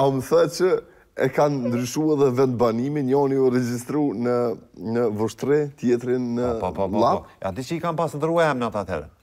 A më thë që e kanë ndryshu edhe vend banimin, njoni u registru në, në vështre, tjetrin në lap? Po, Ja, ti që i kanë pas ndru e emnat atërë?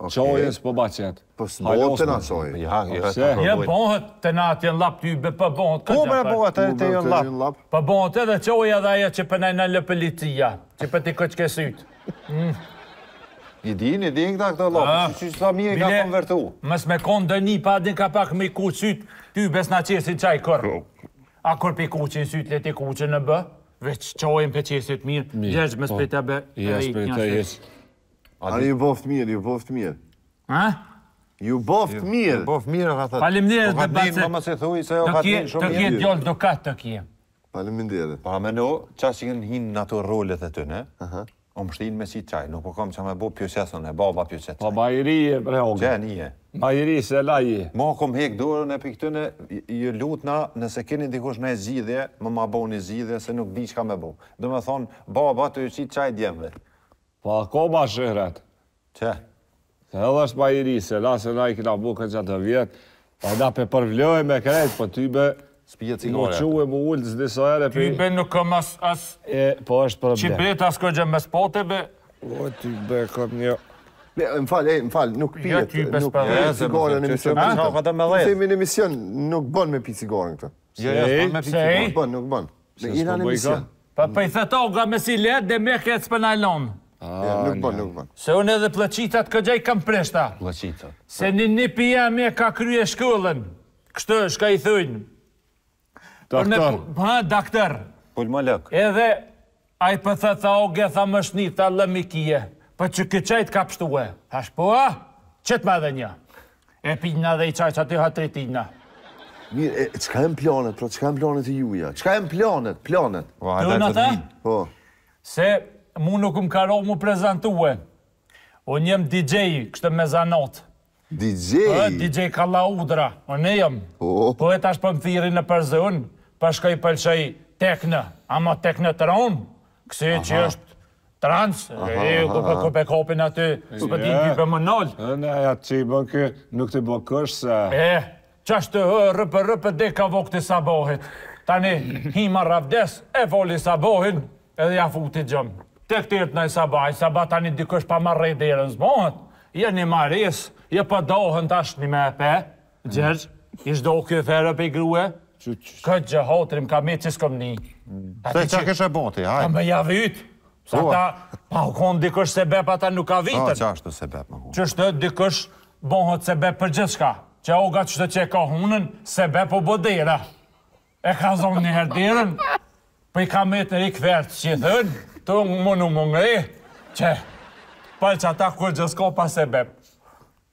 Okay. Qajës po ba qëtë. Po të natë qajë. Po ja, ja, ja. Ja bëhët të natë jenë lapë t'ybe, po bëhët ka gjepër. Po me bëhët të jenë lapë. Po bëhët po edhe qajë edhe aja që përnaj në lëpëlitia, që për t'i këtë kësytë. Mm. I din, i din këta këta lapë, që që sa mirë ka konvertu. Mës me konë dë një, pa din ka pak me ku sytë, ty bes po. në qesin qaj kërë. A kërë pe mirë, jes. Ani ju boft mirë, ju boft mirë. Ha? Ju boft mirë. Boft po po mirë, ka thënë. Faleminderit të bëj. Do të thuaj se jo ka të shumë mirë. Do të jetë djalë do ka të kje. Faleminderit. Pa më no, çfarë që hin ato rolet e ty, ne? Aha. O më shtin me si çaj, nuk po kam çfarë më bë pjesën e baba pjesë. Po bajri e preog. Gjani e. Bajri se laj. Ma kom hek dorën e piktynë, ju lutna, nëse keni dikush në zgjidhje, më ma bëni zgjidhje se nuk di çka më bë. Domethën baba të çit çaj djemve. Pa, po, ko ma shëhret? Që? Se edhe është ma i ri, se la se po na i kina buke që të vjetë, pa da pe përvlojë me krejtë, po ty be... Spijet cikore. Në qu e mu ullë zdi sa ere pi... Ty be nuk këm as... E, po është problem. Qipet as këgjë me spote be... O, ty be këm një... më falë, në falë, falë, nuk pijet, nuk pijet cigare në emision më në më të më të më të më të më të më të më të më të më të më të më me më të më Ah, nuk bon, nuk bon. Se unë edhe plëqitat këgja i kam preshta. Plëqitat. Se një një pija me ka krye shkullën. Kështë, shka i thujnë. Doktor. Ha, doktor. Pullë më lëk. Edhe, a i pëthë po të tha më shni, ta lëm i kje. Për po që këtë ka pështu e. Ha shpoa, qëtë ma dhe një. E pina dhe i qajtë aty ha Mirë, e qka e më planet, pro, qka e më planet i juja? Qka e më planet, planet? Po, në ta? Po. Se, mu nuk më karo mu prezentue. Unë jem DJ, kështë me zanot. DJ? Po, DJ Kalaudra, unë jem. Oh. Po, e tash për më thiri në përzë unë, përshkoj tek tekne, ama tekne të ronë, kësi që është trans, aha, e ku për kopë kopin aty, s'po yeah. di për më nol. Ne ja ti bën kë, nuk të bëk kësh sa. E, çash të rrp rrp de ka vokti sa bëhet. Tani hima rravdes, e voli sa edhe ja futi xhom tek të ertë në i sabaj, sabat tani dikush pa marrë i i zbohët. je një maris, je pëdohën tash një me pe, gjergj, mm. ishtë dohë kjo ferë për i grue, këtë gjë hotrim ka me mm. që s'kom një. Se që kështë e boti, hajtë? Ka me javytë. Sa ta, pa u konë dikësh se bep, ata nuk ka vitën. Qa është të se bep, më konë? Që është bëhët se bep për gjithë shka. Që au ga qëtë që e ka hunën, se bep u bëdera. E ka zonë një herë dirën, për i ka me të rikë që i të më në më ngëri, që, për që ata ku gjësko pas e bebë.